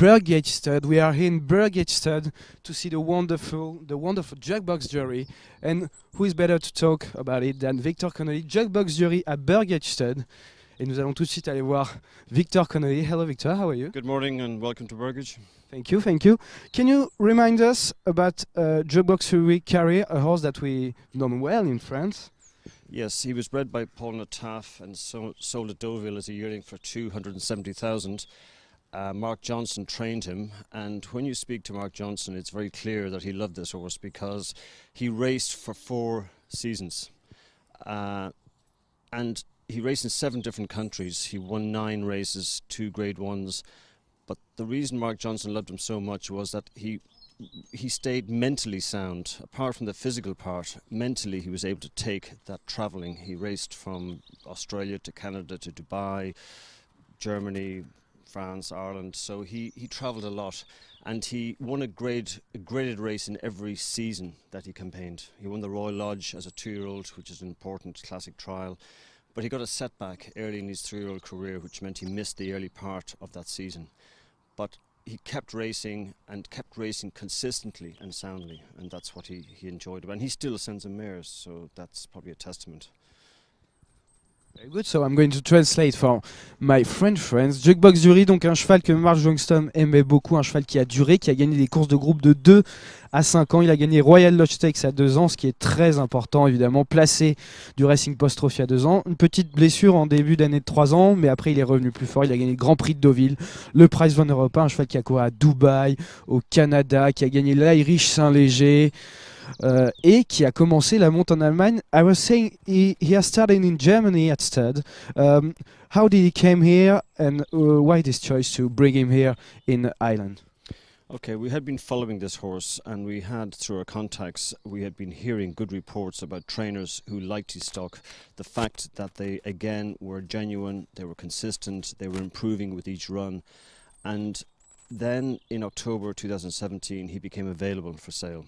Berghedsted. We are in Berghedsted to see the wonderful, the wonderful Jukebox Jury. And who is better to talk about it than Victor Connolly, Jukebox Jury at Berghedsted. Et nous allons tout de suite aller voir Victor Connolly. Hello, Victor. How are you? Good morning and welcome to Bergage. Thank you, thank you. Can you remind us about uh, Jukebox Jury Carry a horse that we know well in France? Yes, he was bred by Paul Nataf and so sold at Deauville as a yearling for 270,000. Uh, Mark Johnson trained him, and when you speak to Mark Johnson, it's very clear that he loved this horse because he raced for four seasons. Uh, and he raced in seven different countries. He won nine races, two grade ones. But the reason Mark Johnson loved him so much was that he he stayed mentally sound. Apart from the physical part, mentally he was able to take that travelling. He raced from Australia to Canada to Dubai, Germany, France, Ireland. So he, he travelled a lot and he won a, grade, a graded race in every season that he campaigned. He won the Royal Lodge as a two year old, which is an important classic trial. But he got a setback early in his three year old career, which meant he missed the early part of that season. But he kept racing and kept racing consistently and soundly, and that's what he, he enjoyed And he still sends a mares, so that's probably a testament. good, so I'm going to translate for my French friends. Jukebox Dury, donc un cheval que Mark Johnston aimait beaucoup, un cheval qui a duré, qui a gagné des courses de groupe de 2 à 5 ans. Il a gagné Royal Lodge Stakes à 2 ans, ce qui est très important évidemment, placé du Racing Post Trophy à 2 ans. Une petite blessure en début d'année de 3 ans, mais après il est revenu plus fort. Il a gagné le Grand Prix de Deauville, le Prize Van Europa, un cheval qui a couru à Dubaï, au Canada, qui a gagné l'Irish Saint-Léger. euh, et qui a commencé la monte en Allemagne. I was saying he, he has started in Germany at Stud. Um, how did he came here and uh, why this choice to bring him here in Ireland? Okay, we had been following this horse and we had, through our contacts, we had been hearing good reports about trainers who liked his stock. The fact that they, again, were genuine, they were consistent, they were improving with each run. And then in October 2017, he became available for sale.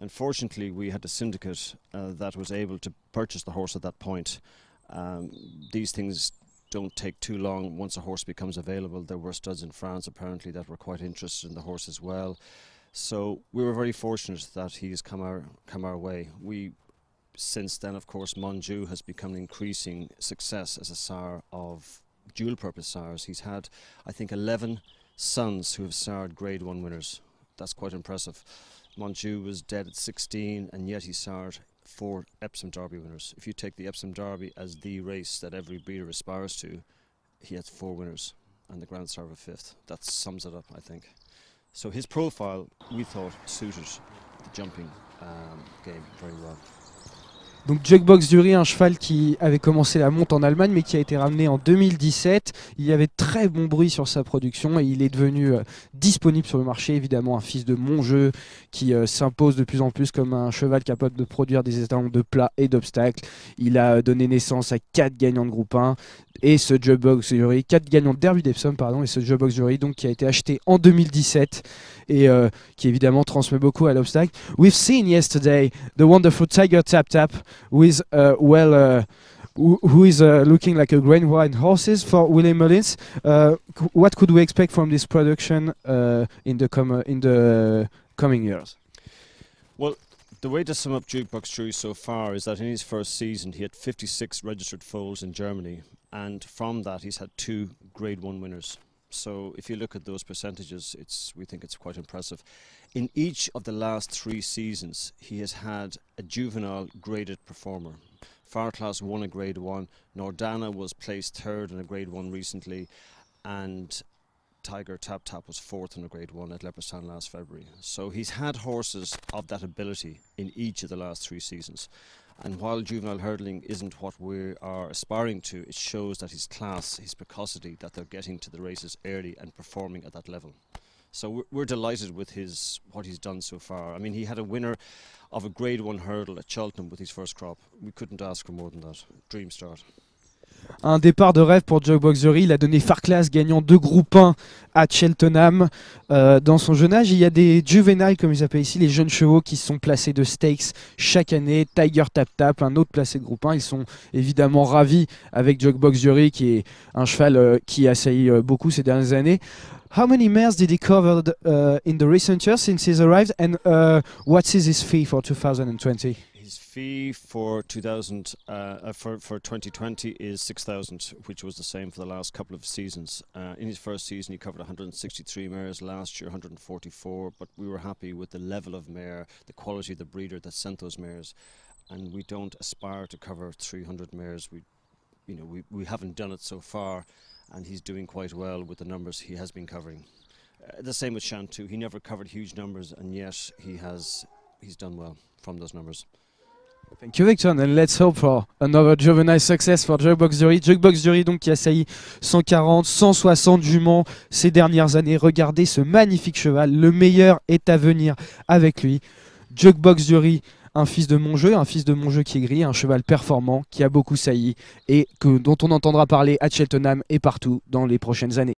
Unfortunately, we had a syndicate uh, that was able to purchase the horse at that point. Um, these things don't take too long once a horse becomes available. There were studs in France apparently that were quite interested in the horse as well. So we were very fortunate that he's come our come our way. We since then, of course, Monju has become an increasing success as a sire of dual purpose sires. He's had, I think, 11 sons who have sired Grade 1 winners. That's quite impressive. Monju was dead at 16, and yet he sired four Epsom Derby winners. If you take the Epsom Derby as the race that every breeder aspires to, he has four winners and the Grand Star of a fifth. That sums it up, I think. So his profile, we thought, suited the jumping um, game very well. Donc Jugbox Jury, un cheval qui avait commencé la monte en Allemagne mais qui a été ramené en 2017. Il y avait très bon bruit sur sa production et il est devenu euh, disponible sur le marché. Évidemment un fils de mon jeu qui euh, s'impose de plus en plus comme un cheval capable de produire des étalons de plats et d'obstacles. Il a euh, donné naissance à quatre gagnants de groupe 1 et ce Jugbox Jury, 4 gagnants de Derby d'Epsom pardon et ce Jugbox Jury donc qui a été acheté en 2017 et qui évidemment transmet beaucoup à l'obstacle. We've seen yesterday the wonderful Tiger Tap Tap who is uh, well uh, who is uh, looking like a grain wine horses for Willie Mullins. Uh, what could we expect from this production uh, in the com in the coming years? Well. The way to sum up Jukebox Drew so far is that in his first season he had 56 registered foals in Germany, and from that he's had two Grade 1 winners. So if you look at those percentages, it's we think it's quite impressive. In each of the last three seasons, he has had a juvenile graded performer. Fire Class won a Grade 1, Nordana was placed third in a Grade 1 recently, and Tiger Tap Tap was fourth in a Grade 1 at Leopardstown last February. So he's had horses of that ability in each of the last three seasons. And while juvenile hurdling isn't what we are aspiring to, it shows that his class, his precocity, that they're getting to the races early and performing at that level. So we're, we're, delighted with his what he's done so far. I mean, he had a winner of a Grade One hurdle at Cheltenham with his first crop. We couldn't ask for more than that. Dream start. un départ de rêve pour Joe Yuri. Il a donné Farclas gagnant deux groupes 1 à Cheltenham euh, dans son jeune âge. il y a des Juveniles comme ils appellent ici, les jeunes chevaux qui sont placés de stakes chaque année. Tiger Tap Tap, un autre placé de groupe 1. Ils sont évidemment ravis avec Joe Jury qui est un cheval euh, qui a euh, beaucoup ces dernières années. How many mares did he cover in the recent years since he's arrived and uh, what is his fee for 2020? fee for 2000 uh, uh, for for 2020 is 6,000, which was the same for the last couple of seasons. Uh, in his first season, he covered 163 mares. Last year, 144. But we were happy with the level of mare, the quality of the breeder that sent those mares, and we don't aspire to cover 300 mares. We, you know, we we haven't done it so far, and he's doing quite well with the numbers he has been covering. Uh, the same with Shantou He never covered huge numbers, and yet he has he's done well from those numbers. Thank Victor, and let's hope for another juvenile success for Jugbox Dury. Jugbox Dury donc qui a sailli 140, 160 juments ces dernières années. Regardez ce magnifique cheval, le meilleur est à venir avec lui. Jugbox Dury, un fils de mon jeu, un fils de mon jeu qui est gris, un cheval performant qui a beaucoup sailli et que, dont on entendra parler à Cheltenham et partout dans les prochaines années.